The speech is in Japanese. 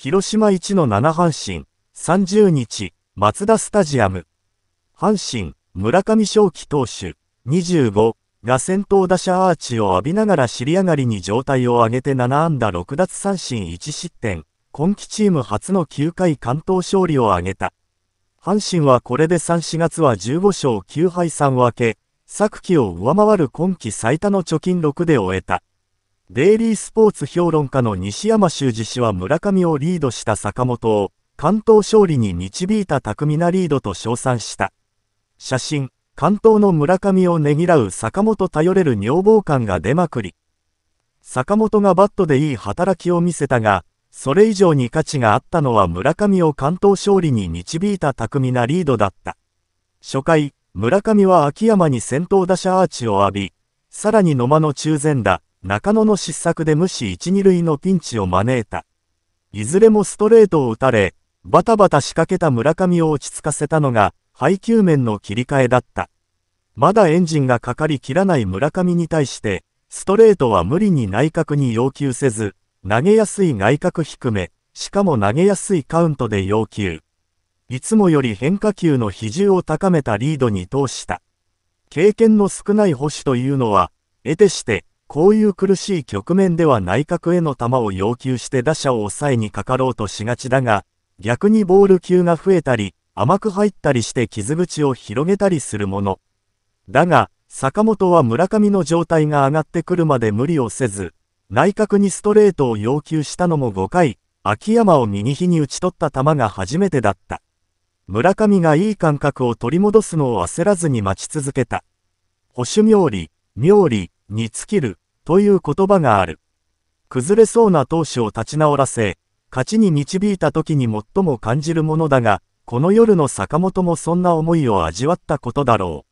広島1の7阪神、30日、松田スタジアム。阪神、村上正輝投手、25が先頭打者アーチを浴びながら尻上がりに状態を上げて7安打6奪三振1失点、今季チーム初の9回関東勝利を挙げた。阪神はこれで3、4月は15勝9敗3分け、昨季を上回る今季最多の貯金6で終えた。デイリースポーツ評論家の西山修司氏は村上をリードした坂本を関東勝利に導いた巧みなリードと称賛した。写真、関東の村上をねぎらう坂本頼れる女房感が出まくり。坂本がバットでいい働きを見せたが、それ以上に価値があったのは村上を関東勝利に導いた巧みなリードだった。初回、村上は秋山に先頭打者アーチを浴び、さらに野間の中前打、中野の失策で無視一・二塁のピンチを招いた。いずれもストレートを打たれ、バタバタ仕掛けた村上を落ち着かせたのが、配球面の切り替えだった。まだエンジンがかかりきらない村上に対して、ストレートは無理に内角に要求せず、投げやすい外角低め、しかも投げやすいカウントで要求。いつもより変化球の比重を高めたリードに通した。経験の少ない保守というのは、得てして、こういう苦しい局面では内角への球を要求して打者を抑えにかかろうとしがちだが、逆にボール球が増えたり、甘く入ったりして傷口を広げたりするもの。だが、坂本は村上の状態が上がってくるまで無理をせず、内角にストレートを要求したのも5回、秋山を右肘に打ち取った球が初めてだった。村上がいい感覚を取り戻すのを焦らずに待ち続けた。保守妙理、妙理、に尽きる、という言葉がある。崩れそうな投手を立ち直らせ、勝ちに導いた時に最も感じるものだが、この夜の坂本もそんな思いを味わったことだろう。